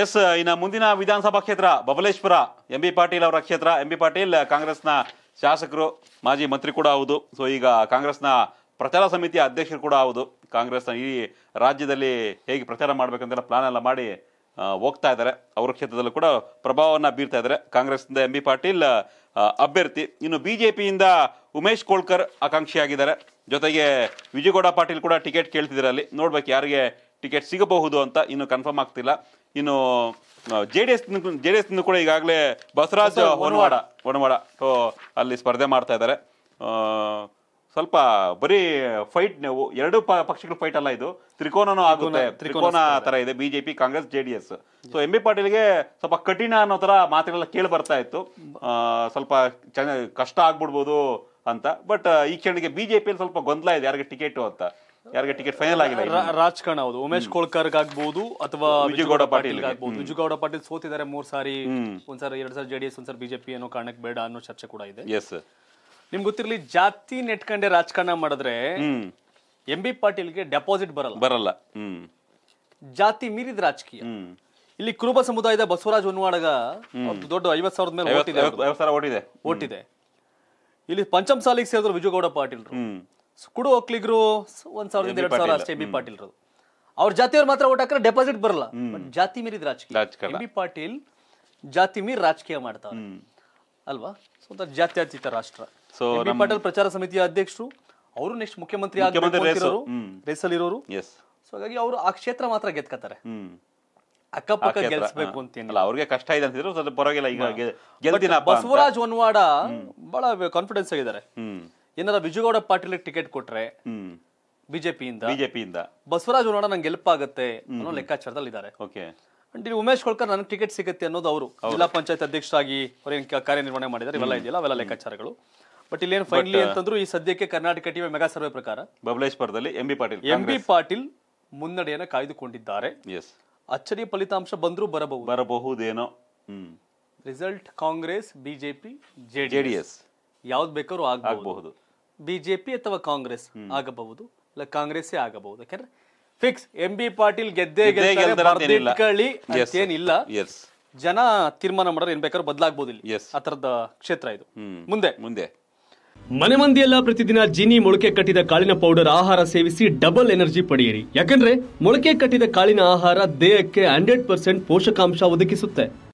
S ಇನ್ನು ಮುಂದಿನ ವಿಧಾನಸಭಾ ಕ್ಷೇತ್ರ ಬಬಲೇಶ್ವರ ಎಂ ಬಿ ಪಾಟೀಲ್ ಅವರ ಕ್ಷೇತ್ರ ಎಂ ಬಿ ಪಾಟೀಲ್ ಕಾಂಗ್ರೆಸ್ನ ಶಾಸಕರು ಮಾಜಿ ಮಂತ್ರಿ ಕೂಡ ಹೌದು ಸೊ ಈಗ ಕಾಂಗ್ರೆಸ್ನ ಪ್ರಚಾರ ಸಮಿತಿಯ ಅಧ್ಯಕ್ಷರು ಕೂಡ ಹೌದು ಕಾಂಗ್ರೆಸ್ನ ಈ ರಾಜ್ಯದಲ್ಲಿ ಹೇಗೆ ಪ್ರಚಾರ ಮಾಡಬೇಕಂತೆಲ್ಲ ಪ್ಲಾನ್ ಎಲ್ಲ ಮಾಡಿ ಹೋಗ್ತಾ ಇದ್ದಾರೆ ಅವರ ಕ್ಷೇತ್ರದಲ್ಲೂ ಕೂಡ ಪ್ರಭಾವವನ್ನು ಬೀರ್ತಾ ಇದ್ದಾರೆ ಕಾಂಗ್ರೆಸ್ನಿಂದ ಎಂ ಬಿ ಪಾಟೀಲ್ ಅಭ್ಯರ್ಥಿ ಇನ್ನು ಬಿ ಜೆ ಪಿಯಿಂದ ಉಮೇಶ್ ಕೋಳ್ಕರ್ ಆಕಾಂಕ್ಷಿಯಾಗಿದ್ದಾರೆ ಜೊತೆಗೆ ವಿಜಯಗೌಡ ಪಾಟೀಲ್ ಕೂಡ ಟಿಕೆಟ್ ಕೇಳ್ತಿದ್ದಾರೆ ಅಲ್ಲಿ ನೋಡ್ಬೇಕು ಯಾರಿಗೆ ಟಿಕೆಟ್ ಸಿಗಬಹುದು ಅಂತ ಇನ್ನು ಕನ್ಫರ್ಮ್ ಆಗ್ತಿಲ್ಲ ಇನ್ನು J D S J D S ಕೂಡ ಈಗಾಗಲೇ ಬಸವರಾಜ್ ಹೊನವಾಡ ಹೊನವಾಡ ಸೊ ಅಲ್ಲಿ ಸ್ಪರ್ಧೆ ಮಾಡ್ತಾ ಇದ್ದಾರೆ ಸ್ವಲ್ಪ ಬರೀ ಫೈಟ್ ಎರಡು ಪಕ್ಷಗಳ ಫೈಟ್ ಅಲ್ಲ ಇದು ತ್ರಿಕೋನನೂ ಆಗುತ್ತೆ ತ್ರಿಕೋನ ತರ ಇದೆ BJP Congress J D S so M B ಪಾಟೀಲ್ಗೆ ಸ್ವಲ್ಪ ಕಠಿಣ ಅನ್ನೋ ತರ ಮಾತುಗಳೆಲ್ಲ ಕೇಳಿ ಬರ್ತಾ ಇತ್ತು ಸ್ವಲ್ಪ ಕಷ್ಟ ಆಗ್ಬಿಡ್ಬೋದು ಅಂತ ಬಟ್ ಈ ಕ್ಷಣಕ್ಕೆ ಬಿಜೆಪಿಯಲ್ಲಿ ಸ್ವಲ್ಪ ಗೊಂದಲ ಇದೆ ಯಾರಿಗೆ ಟಿಕೆಟ್ ಅಂತ ಯಾರಿಗೆ ಟಿಕೆಟ್ ಫೈನಲ್ ಆಗಿಲ್ಲ ರಾಜಕಾರಣ ಹೌದು ಉಮೇಶ್ ಕೋಳ್ಕರ್ಗ್ ಆಗ್ಬಹುದು ಅಥವಾ ವಿಜಯಗೌಡ ಪಾಟೀಲ್ ಆಗ್ಬಹುದು ವಿಜಯಗೌಡ ಪಾಟೀಲ್ ಸೋತಿದ್ದಾರೆ ಮೂರ್ ಸಾರಿ ಒಂದ್ಸಾರಿ ಎರಡ್ ಸಾರಿ ಜೆಡಿಎಸ್ ಒಂದ್ಸಾರಿ ಬಿಜೆಪಿ ಅನ್ನೋ ಕಾರಣಕ್ಕೆ ಬೇಡ ಅನ್ನೋ ಚರ್ಚೆ ಕೂಡ ಇದೆ ಎಸ್ ನಿಮ್ಗೆ ಗೊತ್ತಿರಲಿ ಜಾತಿ ನೆಟ್ಕೊಂಡೆ ರಾಜಕಾರಣ ಮಾಡಿದ್ರೆ ಎಂ ಬಿ ಪಾಟೀಲ್ಗೆ ಡೆಪಾಸಿಟ್ ಬರಲ್ಲ ಬರಲ್ಲ ಜಾತಿ ಮೀರಿದ ರಾಜಕೀಯ ಇಲ್ಲಿ ಕುರುಬ ಸಮುದಾಯದ ಬಸವರಾಜ್ ಹೊನ್ವಾಡಗ ದೊಡ್ಡ ಐವತ್ ಸಾವಿರದ ಮೇಲೆ ಓಟಿದೆ ಓಟಿದೆ ಇಲ್ಲಿ ಪಂಚಮ್ ಸಾಲಿಗೆ ಸೇರಿದ್ರು ವಿಜಯಗೌಡ ಪಾಟೀಲ್ರು ಕುಡು ಒಕ್ಲಿಗರು ಒಂದ್ ಸಾವಿರದಿಂದ ಎರಡ್ ಸಾವಿರ ಅಷ್ಟೇ ಬಿ ಪಾಟೀಲ್ ಅವ್ರ ಜಾತಿಯವ್ರು ಮಾತ್ರ ಓಟ್ ಹಾಕ್ರೆ ಡೆಪಾಸಿಟ್ ಬರಲ್ಲ ಜಾತಿ ಮೀರಿದ ರಾಜಕೀಯ ಬಿ ಪಾಟೀಲ್ ಜಾತಿ ಮೀರಿ ರಾಜಕೀಯ ಮಾಡ್ತಾರೆ ಅಲ್ವಾ ಸೊ ಜಾತ್ಯತೀತ ರಾಷ್ಟ್ರ ಸೊ ಬಿ ಪಾಟೀಲ್ ಪ್ರಚಾರ ಸಮಿತಿಯ ಅಧ್ಯಕ್ಷರು ಅವರು ನೆಕ್ಸ್ಟ್ ಮುಖ್ಯಮಂತ್ರಿ ರೇಸಲ್ಲಿ ಇರೋರು ಸೊ ಹಾಗಾಗಿ ಅವರು ಆ ಕ್ಷೇತ್ರ ಮಾತ್ರ ಗೆದ್ಕತಾರೆ ಅಕ್ಕಪಕ್ಕ ಗೆಲ್ಸ್ಬೇಕು ಅಂತ ಅವ್ರಿಗೆ ಕಷ್ಟ ಇದೆ ಅಂತಿದ್ರು ಸ್ವಲ್ಪ ಪರವಾಗಿಲ್ಲ ಈಗ ಬಸವರಾಜ್ ಒನ್ವಾಡ ಬಹಳ ಕಾನ್ಫಿಡೆನ್ಸ್ ಆಗಿದ್ದಾರೆ ಏನಾರ ವಿಜುಗೌಡ ಪಾಟೀಲ್ ಟಿಕೆಟ್ ಕೊಟ್ರೆ ಬಿಜೆಪಿಯಿಂದ ಬಿಜೆಪಿಯಿಂದ ಬಸವರಾಜ್ ನೋಡ ನಂಗೆ ಹೆಲ್ಪ್ ಆಗುತ್ತೆ ಅನ್ನೋ ಲೆಕ್ಕಾಚಾರದಲ್ಲಿ ಇದ್ದಾರೆ ಓಕೆ ಅಂಡ್ ಇಲ್ಲಿ ಉಮೇಶ್ ಕೊಳ್ಕರ್ ನನಗೆ ಟಿಕೆಟ್ ಸಿಗುತ್ತೆ ಅನ್ನೋದು ಅವರು ಜಿಲ್ಲಾ ಪಂಚಾಯತ್ ಅಧ್ಯಕ್ಷರಾಗಿ ಅವ್ರೇನು ಕಾರ್ಯನಿರ್ವಹಣೆ ಮಾಡಿದ್ದಾರೆ ಇವೆಲ್ಲ ಇದೆಯಲ್ಲ ಅವೆಲ್ಲ ಲೆಕ್ಕಾಚಾರಗಳು ಬಟ್ ಏನು ಫೈನಲಿ ಅಂತಂದ್ರು ಈ ಸದ್ಯಕ್ಕೆ ಕರ್ನಾಟಕ ಟಿವಿ ಮೆಗಾ ಸರ್ವೆ ಪ್ರಕಾರ ಬಬಲೇಶ್ವರದಲ್ಲಿ M B Patil M B Patil ಮುನ್ನಡೆಯನ್ನು ಕಾಯ್ದುಕೊಂಡಿದ್ದಾರೆ ಅಚ್ಚರಿಯ ಫಲಿತಾಂಶ ಬಂದರೂ ಬರಬಹುದು ಬರಬಹುದೇನೋ ರಿಸಲ್ಟ್ ಕಾಂಗ್ರೆಸ್ ಬಿಜೆಪಿ ಜೆಡಿಎಸ್ ಯಾವ್ದು ಬೇಕಾದ್ರೂ ಆಗಬಹುದು ಬಿಜೆಪಿ ಅಥವಾ ಕಾಂಗ್ರೆಸ್ ಆಗಬಹುದು ಇಲ್ಲ ಕಾಂಗ್ರೆಸ್ಸೇ ಆಗಬಹುದು ಯಾಕಂದ್ರೆ ಫಿಕ್ಸ್ ಎಂ ಬಿ ಪಾಟೀಲ್ ಗೆದ್ದೇ ಏನಿಲ್ಲ ಜನ ತೀರ್ಮಾನ ಮಾಡೋರು ಏನ್ ಬೇಕಾದ್ರೂ ಬದಲಾಗಬಹುದು ಇಲ್ಲಿ ಆ ತರದ ಕ್ಷೇತ್ರ ಇದು ಮುಂದೆ ಮುಂದೆ ಮನೆ ಮಂದಿಯೆಲ್ಲ ಪ್ರತಿದಿನ ಜಿನಿ ಮೊಳಕೆ ಕಟ್ಟಿದ ಕಾಳಿನ ಪೌಡರ್ ಆಹಾರ ಸೇವಿಸಿ ಡಬಲ್ ಎನರ್ಜಿ ಪಡೆಯಿರಿ ಯಾಕಂದ್ರೆ ಮೊಳಕೆ ಕಟ್ಟಿದ ಕಾಳಿನ ಆಹಾರ ದೇಹಕ್ಕೆ ಹಂಡ್ರೆಡ್ ಪರ್ಸೆಂಟ್ ಪೋಷಕಾಂಶ ಒದಗಿಸುತ್ತೆ